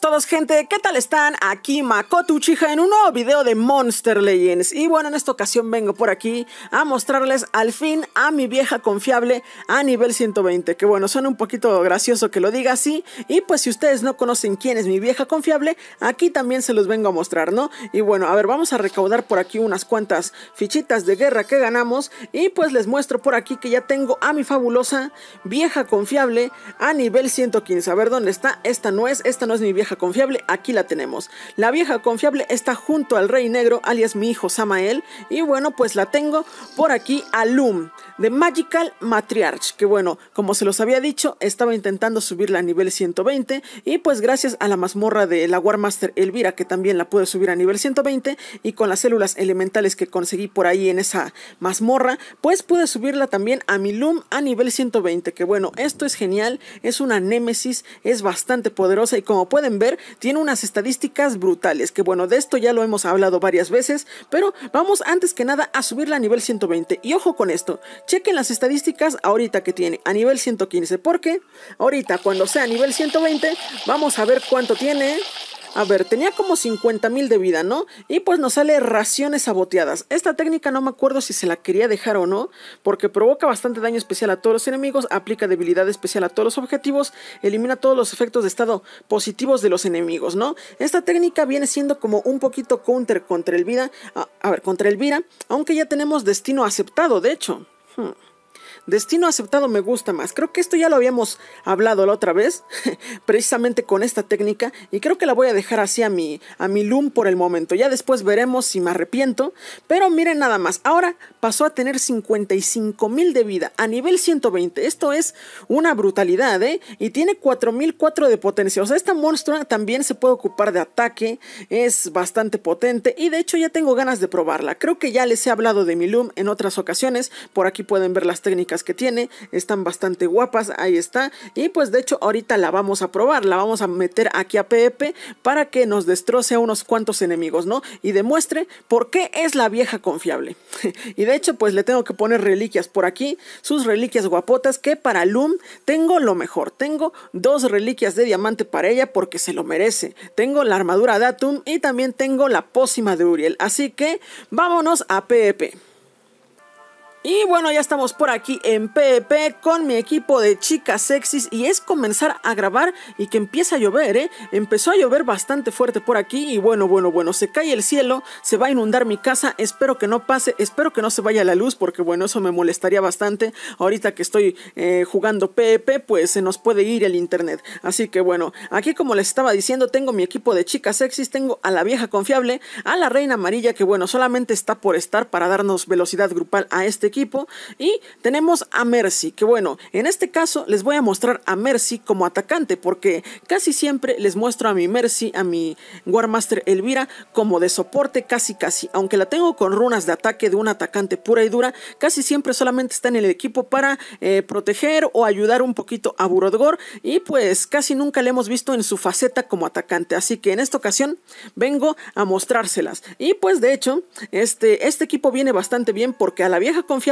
todos gente, ¿qué tal están? Aquí Makoto Uchiha en un nuevo video de Monster Legends Y bueno, en esta ocasión vengo por aquí a mostrarles al fin a mi vieja confiable a nivel 120 Que bueno, suena un poquito gracioso que lo diga así Y pues si ustedes no conocen quién es mi vieja confiable, aquí también se los vengo a mostrar, ¿no? Y bueno, a ver, vamos a recaudar por aquí unas cuantas fichitas de guerra que ganamos Y pues les muestro por aquí que ya tengo a mi fabulosa vieja confiable a nivel 115 A ver, ¿dónde está? Esta no es, esta no es mi vieja confiable, aquí la tenemos. La vieja confiable está junto al Rey Negro, alias mi hijo Samael. Y bueno, pues la tengo por aquí a Loom, de Magical Matriarch, que bueno, como se los había dicho, estaba intentando subirla a nivel 120. Y pues gracias a la mazmorra de la Warmaster Elvira, que también la pude subir a nivel 120, y con las células elementales que conseguí por ahí en esa mazmorra, pues pude subirla también a mi Loom a nivel 120, que bueno, esto es genial, es una némesis, es bastante poderosa y como pueden pueden ver, tiene unas estadísticas brutales, que bueno, de esto ya lo hemos hablado varias veces, pero vamos antes que nada a subirla a nivel 120. Y ojo con esto, chequen las estadísticas ahorita que tiene a nivel 115, porque ahorita cuando sea a nivel 120, vamos a ver cuánto tiene a ver, tenía como 50.000 mil de vida, ¿no? Y pues nos sale raciones saboteadas. Esta técnica no me acuerdo si se la quería dejar o no, porque provoca bastante daño especial a todos los enemigos, aplica debilidad especial a todos los objetivos, elimina todos los efectos de estado positivos de los enemigos, ¿no? Esta técnica viene siendo como un poquito counter contra el vida, a ver, contra Vira. aunque ya tenemos destino aceptado, de hecho. Hmm. Destino aceptado me gusta más. Creo que esto ya lo habíamos hablado la otra vez, precisamente con esta técnica, y creo que la voy a dejar así a mi, a mi loom por el momento. Ya después veremos si me arrepiento, pero miren nada más. Ahora pasó a tener 55.000 de vida a nivel 120. Esto es una brutalidad, ¿eh? Y tiene 4004 de potencia. O sea, esta monstrua también se puede ocupar de ataque, es bastante potente, y de hecho ya tengo ganas de probarla. Creo que ya les he hablado de mi loom en otras ocasiones, por aquí pueden ver las técnicas que tiene, están bastante guapas, ahí está. Y pues de hecho ahorita la vamos a probar, la vamos a meter aquí a Pepe para que nos destroce a unos cuantos enemigos, ¿no? Y demuestre por qué es la vieja confiable. y de hecho pues le tengo que poner reliquias por aquí, sus reliquias guapotas que para Loom tengo lo mejor, tengo dos reliquias de diamante para ella porque se lo merece. Tengo la armadura de Atum y también tengo la pócima de Uriel, así que vámonos a Pepe y bueno, ya estamos por aquí en PP con mi equipo de chicas sexys y es comenzar a grabar y que empieza a llover, ¿eh? Empezó a llover bastante fuerte por aquí y bueno, bueno, bueno, se cae el cielo, se va a inundar mi casa, espero que no pase, espero que no se vaya la luz porque bueno, eso me molestaría bastante. Ahorita que estoy eh, jugando PP, pues se nos puede ir el internet. Así que bueno, aquí como les estaba diciendo, tengo mi equipo de chicas sexys, tengo a la vieja confiable, a la reina amarilla que bueno, solamente está por estar para darnos velocidad grupal a este equipo. Y tenemos a Mercy, que bueno, en este caso les voy a mostrar a Mercy como atacante, porque casi siempre les muestro a mi Mercy, a mi Warmaster Elvira, como de soporte casi casi. Aunque la tengo con runas de ataque de un atacante pura y dura, casi siempre solamente está en el equipo para eh, proteger o ayudar un poquito a Burodgor. Y pues casi nunca le hemos visto en su faceta como atacante. Así que en esta ocasión vengo a mostrárselas. Y pues de hecho, este, este equipo viene bastante bien porque a la vieja confianza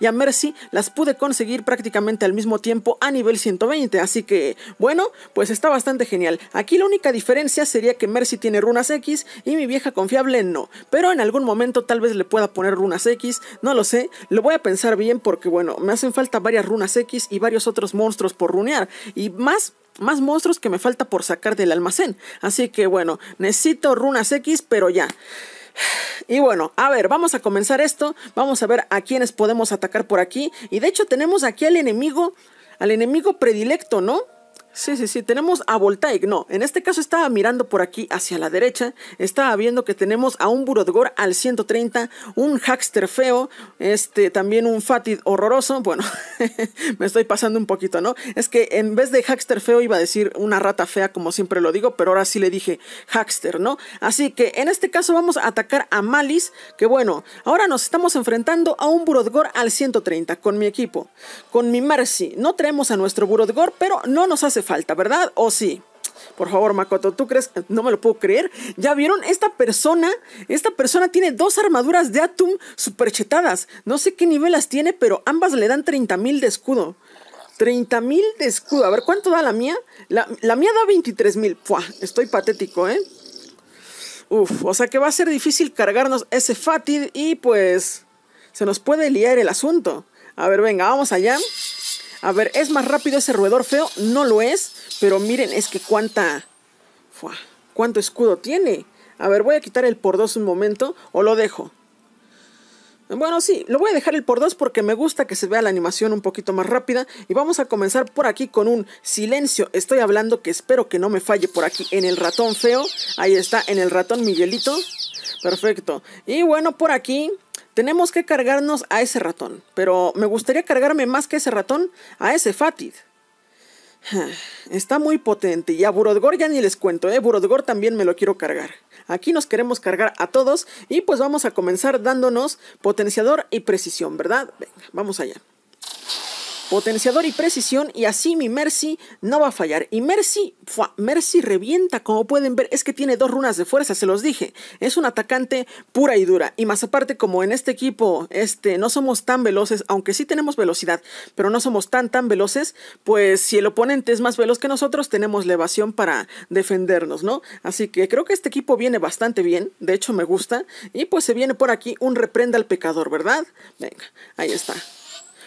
y a Mercy las pude conseguir prácticamente al mismo tiempo a nivel 120, así que bueno, pues está bastante genial. Aquí la única diferencia sería que Mercy tiene runas X y mi vieja confiable no, pero en algún momento tal vez le pueda poner runas X, no lo sé, lo voy a pensar bien porque bueno, me hacen falta varias runas X y varios otros monstruos por runear y más más monstruos que me falta por sacar del almacén. Así que bueno, necesito runas X, pero ya. Y bueno, a ver, vamos a comenzar esto. Vamos a ver a quiénes podemos atacar por aquí. Y de hecho tenemos aquí al enemigo, al enemigo predilecto, ¿no? Sí, sí, sí, tenemos a Voltaic, no, en este caso estaba mirando por aquí hacia la derecha, estaba viendo que tenemos a un Burodgor al 130, un Hackster feo, este, también un Fatid horroroso, bueno, me estoy pasando un poquito, ¿no? Es que en vez de Hackster feo iba a decir una rata fea, como siempre lo digo, pero ahora sí le dije Hackster, ¿no? Así que en este caso vamos a atacar a Malice, que bueno, ahora nos estamos enfrentando a un Burodgor al 130 con mi equipo, con mi Mercy, no traemos a nuestro Burodgor, pero no nos hace falta, ¿verdad? ¿O oh, sí? Por favor, Makoto, ¿tú crees? No me lo puedo creer. ¿Ya vieron? Esta persona, esta persona tiene dos armaduras de Atum superchetadas. No sé qué nivel las tiene, pero ambas le dan 30.000 de escudo. 30.000 de escudo. A ver, ¿cuánto da la mía? La, mía da 23.000. ¡pua! estoy patético, ¿eh? Uf, o sea que va a ser difícil cargarnos ese Fatid y pues se nos puede liar el asunto. A ver, venga, vamos allá. A ver, ¿es más rápido ese roedor feo? No lo es, pero miren, es que cuánta... Fua, ¿Cuánto escudo tiene? A ver, voy a quitar el por dos un momento o lo dejo. Bueno, sí, lo voy a dejar el por dos porque me gusta que se vea la animación un poquito más rápida y vamos a comenzar por aquí con un silencio. Estoy hablando que espero que no me falle por aquí en el ratón feo. Ahí está, en el ratón Miguelito. Perfecto. Y bueno, por aquí tenemos que cargarnos a ese ratón, pero me gustaría cargarme más que ese ratón, a ese Fatid. Está muy potente y a Burodgor ya ni les cuento, ¿eh? Burodgor también me lo quiero cargar. Aquí nos queremos cargar a todos y pues vamos a comenzar dándonos potenciador y precisión, ¿verdad? Venga, vamos allá. Potenciador y precisión y así mi Mercy no va a fallar. Y Mercy, Mercy revienta, como pueden ver, es que tiene dos runas de fuerza, se los dije. Es un atacante pura y dura. Y más aparte, como en este equipo este, no somos tan veloces, aunque sí tenemos velocidad, pero no somos tan tan veloces, pues si el oponente es más veloz que nosotros, tenemos elevación para defendernos, ¿no? Así que creo que este equipo viene bastante bien, de hecho me gusta. Y pues se viene por aquí un reprenda al pecador, ¿verdad? Venga, ahí está.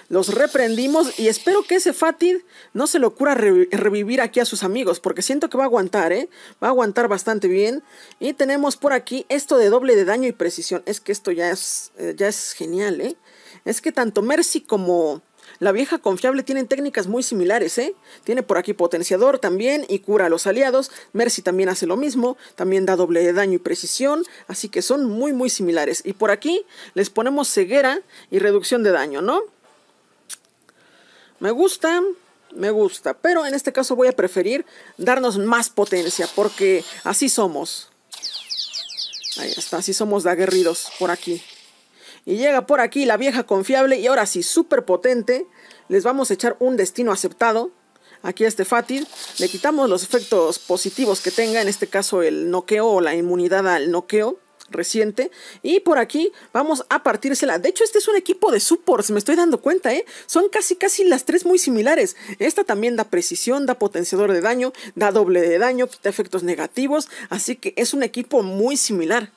Los reprendimos y espero que ese Fatid no se lo cura revivir aquí a sus amigos, porque siento que va a aguantar, ¿eh? Va a aguantar bastante bien. Y tenemos por aquí esto de doble de daño y precisión. Es que esto ya es, eh, ya es genial, ¿eh? Es que tanto Mercy como... La vieja confiable tienen técnicas muy similares, ¿eh? Tiene por aquí potenciador también y cura a los aliados. Mercy también hace lo mismo, también da doble de daño y precisión, así que son muy muy similares. Y por aquí les ponemos ceguera y reducción de daño, ¿no? Me gusta, me gusta, pero en este caso voy a preferir darnos más potencia, porque así somos. Ahí está, así somos de aguerridos por aquí. Y llega por aquí la vieja confiable y ahora sí, súper potente. Les vamos a echar un destino aceptado. Aquí a este Fatid. le quitamos los efectos positivos que tenga, en este caso el noqueo o la inmunidad al noqueo reciente. Y por aquí vamos a partírsela. De hecho, este es un equipo de supports, me estoy dando cuenta, ¿eh? Son casi, casi las tres muy similares. Esta también da precisión, da potenciador de daño, da doble de daño, da efectos negativos. Así que es un equipo muy similar.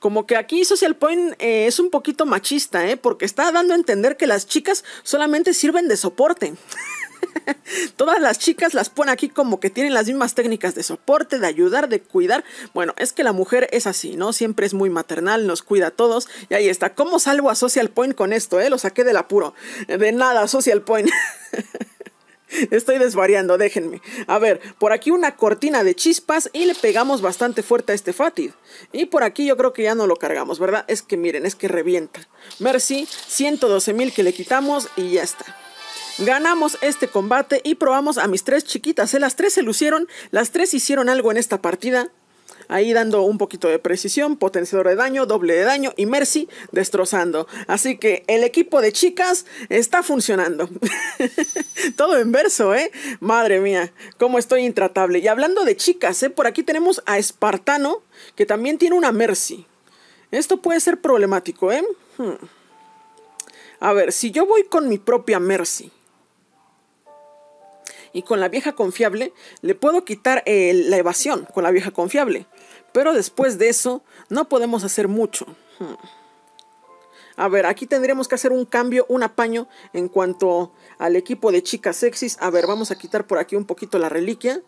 Como que aquí Social Point eh, es un poquito machista, ¿eh? Porque está dando a entender que las chicas solamente sirven de soporte. Todas las chicas las ponen aquí como que tienen las mismas técnicas de soporte, de ayudar, de cuidar. Bueno, es que la mujer es así, ¿no? Siempre es muy maternal, nos cuida a todos. Y ahí está. ¿Cómo salgo a Social Point con esto, eh? Lo saqué del apuro. De nada, Social Point. Estoy desvariando, déjenme. A ver, por aquí una cortina de chispas y le pegamos bastante fuerte a este Fatid. Y por aquí yo creo que ya no lo cargamos, ¿verdad? Es que miren, es que revienta. Mercy, 112 mil que le quitamos y ya está. Ganamos este combate y probamos a mis tres chiquitas. ¿Eh? Las tres se lucieron, las tres hicieron algo en esta partida. Ahí dando un poquito de precisión, potenciador de daño, doble de daño y Mercy destrozando. Así que el equipo de chicas está funcionando. Todo en verso, ¿eh? Madre mía, cómo estoy intratable. Y hablando de chicas, ¿eh? por aquí tenemos a Espartano, que también tiene una Mercy. Esto puede ser problemático, ¿eh? Hmm. A ver, si yo voy con mi propia Mercy y con la vieja confiable le puedo quitar eh, la evasión con la vieja confiable. Pero después de eso no podemos hacer mucho. Hmm. A ver, aquí tendríamos que hacer un cambio, un apaño en cuanto al equipo de chicas sexys. A ver, vamos a quitar por aquí un poquito la reliquia.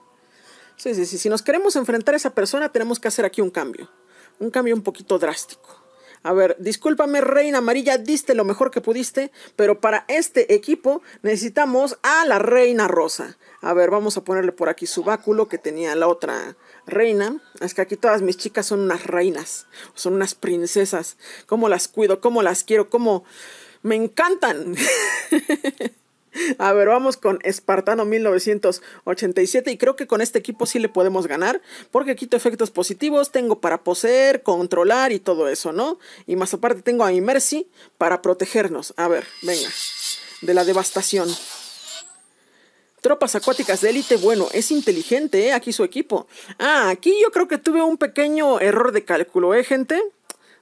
Sí, sí, sí. Si nos queremos enfrentar a esa persona, tenemos que hacer aquí un cambio. Un cambio un poquito drástico. A ver, discúlpame, Reina Amarilla, diste lo mejor que pudiste, pero para este equipo necesitamos a la Reina Rosa. A ver, vamos a ponerle por aquí su báculo que tenía la otra reina. Es que aquí todas mis chicas son unas reinas, son unas princesas. ¿Cómo las cuido? ¿Cómo las quiero? ¿Cómo me encantan? A ver, vamos con Espartano 1987 y creo que con este equipo sí le podemos ganar porque quito efectos positivos, tengo para poseer, controlar y todo eso, ¿no? Y más aparte tengo a mi Mercy para protegernos. A ver, venga, de la devastación. Tropas acuáticas de élite, bueno, es inteligente, ¿eh? Aquí su equipo. Ah, aquí yo creo que tuve un pequeño error de cálculo, ¿eh, gente?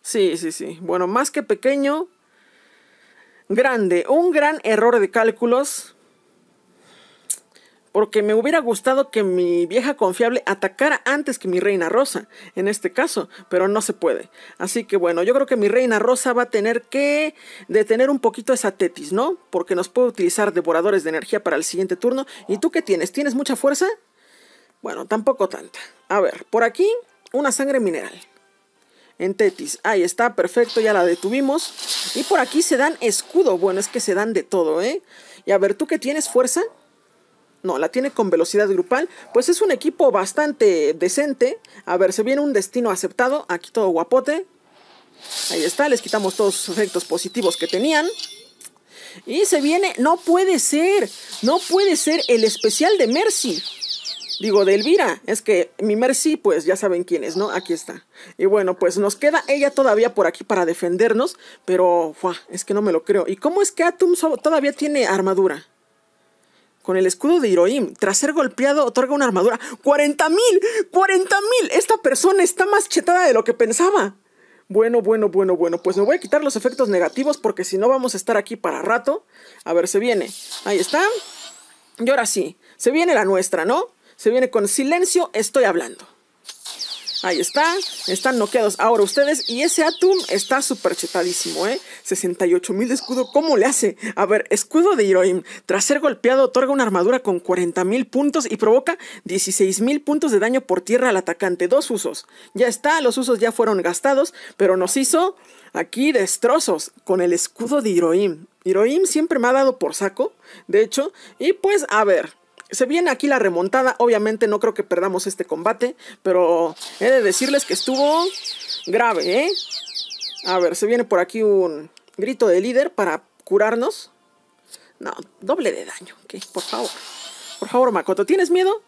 Sí, sí, sí. Bueno, más que pequeño, grande, un gran error de cálculos. Porque me hubiera gustado que mi vieja confiable atacara antes que mi reina rosa, en este caso, pero no se puede. Así que bueno, yo creo que mi reina rosa va a tener que detener un poquito esa tetis, ¿no? Porque nos puede utilizar devoradores de energía para el siguiente turno. ¿Y tú qué tienes? ¿Tienes mucha fuerza? Bueno, tampoco tanta. A ver, por aquí, una sangre mineral en Tetis. Ahí está, perfecto, ya la detuvimos. Y por aquí se dan escudo. Bueno, es que se dan de todo, ¿eh? Y a ver, ¿tú que tienes fuerza? No, la tiene con velocidad grupal. Pues es un equipo bastante decente. A ver, se viene un destino aceptado. Aquí todo guapote. Ahí está, les quitamos todos los efectos positivos que tenían. Y se viene, no puede ser, no puede ser el especial de Mercy. Digo, de Elvira, es que mi Mercy, pues ya saben quién es, ¿no? Aquí está. Y bueno, pues nos queda ella todavía por aquí para defendernos, pero es que no me lo creo. ¿Y cómo es que Atum todavía tiene armadura? Con el escudo de Hiroim, tras ser golpeado, otorga una armadura. ¡40,000! mil! mil! Esta persona está más chetada de lo que pensaba. Bueno, bueno, bueno, bueno, pues me voy a quitar los efectos negativos porque si no vamos a estar aquí para rato. A ver, se viene. Ahí está. Y ahora sí, se viene la nuestra, ¿no? se viene con silencio, estoy hablando. Ahí está, están noqueados ahora ustedes y ese Atum está súper chetadísimo, ¿eh? 68 mil de escudo, ¿cómo le hace? A ver, escudo de Hiroim, tras ser golpeado otorga una armadura con 40 mil puntos y provoca 16 mil puntos de daño por tierra al atacante, dos usos. Ya está, los usos ya fueron gastados, pero nos hizo aquí destrozos con el escudo de Hiroim. Hiroim siempre me ha dado por saco, de hecho, y pues a ver, se viene aquí la remontada, obviamente no creo que perdamos este combate, pero he de decirles que estuvo grave, ¿eh? A ver, se viene por aquí un grito de líder para curarnos. No, doble de daño, ok, por favor. Por favor, Makoto, ¿tienes miedo?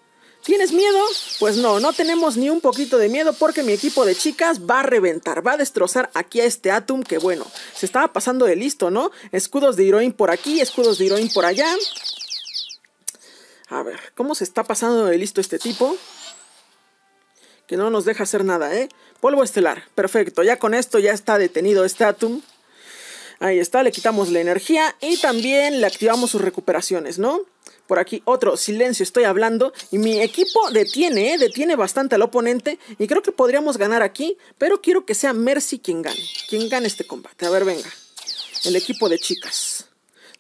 ¿Tienes miedo? Pues no, no tenemos ni un poquito de miedo porque mi equipo de chicas va a reventar, va a destrozar aquí a este Atum que bueno, se estaba pasando de listo, ¿no? Escudos de Heroin por aquí, escudos de Heroin por allá. A ver, ¿cómo se está pasando de listo este tipo? Que no nos deja hacer nada, ¿eh? Polvo estelar, perfecto. Ya con esto ya está detenido este Atom. Ahí está, le quitamos la energía y también le activamos sus recuperaciones, ¿no? Por aquí otro silencio, estoy hablando. Y mi equipo detiene, ¿eh? detiene bastante al oponente. Y creo que podríamos ganar aquí, pero quiero que sea Mercy quien gane. Quien gane este combate. A ver, venga. El equipo de chicas.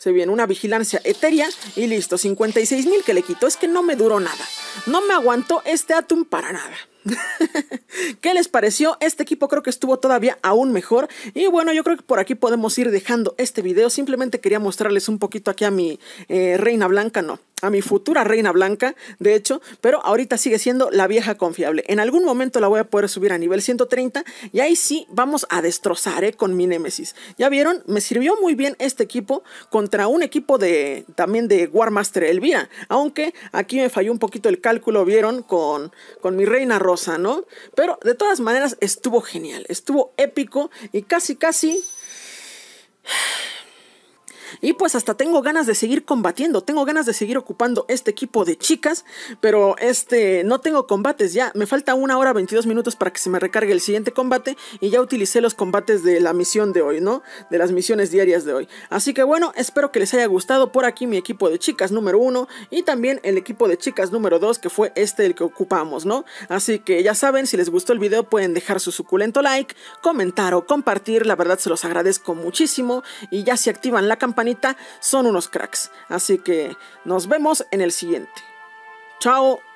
Se viene una vigilancia etérea y listo, 56 mil que le quito. Es que no me duró nada. No me aguantó este Atum para nada. ¿Qué les pareció? Este equipo creo que estuvo todavía aún mejor. Y bueno, yo creo que por aquí podemos ir dejando este video. Simplemente quería mostrarles un poquito aquí a mi eh, reina blanca, no a mi futura reina blanca, de hecho, pero ahorita sigue siendo la vieja confiable. En algún momento la voy a poder subir a nivel 130 y ahí sí vamos a destrozar ¿eh? con mi Némesis. Ya vieron, me sirvió muy bien este equipo contra un equipo de también de Warmaster Elvira, aunque aquí me falló un poquito el cálculo, vieron, con, con mi reina rosa, ¿no? Pero de todas maneras estuvo genial, estuvo épico y casi, casi... Y pues hasta tengo ganas de seguir combatiendo, tengo ganas de seguir ocupando este equipo de chicas, pero este no tengo combates ya, me falta una hora 22 minutos para que se me recargue el siguiente combate y ya utilicé los combates de la misión de hoy, ¿no? De las misiones diarias de hoy. Así que bueno, espero que les haya gustado por aquí mi equipo de chicas número uno y también el equipo de chicas número 2 que fue este el que ocupamos, ¿no? Así que ya saben, si les gustó el video pueden dejar su suculento like, comentar o compartir, la verdad se los agradezco muchísimo y ya si activan la campana son unos cracks. Así que nos vemos en el siguiente. Chao.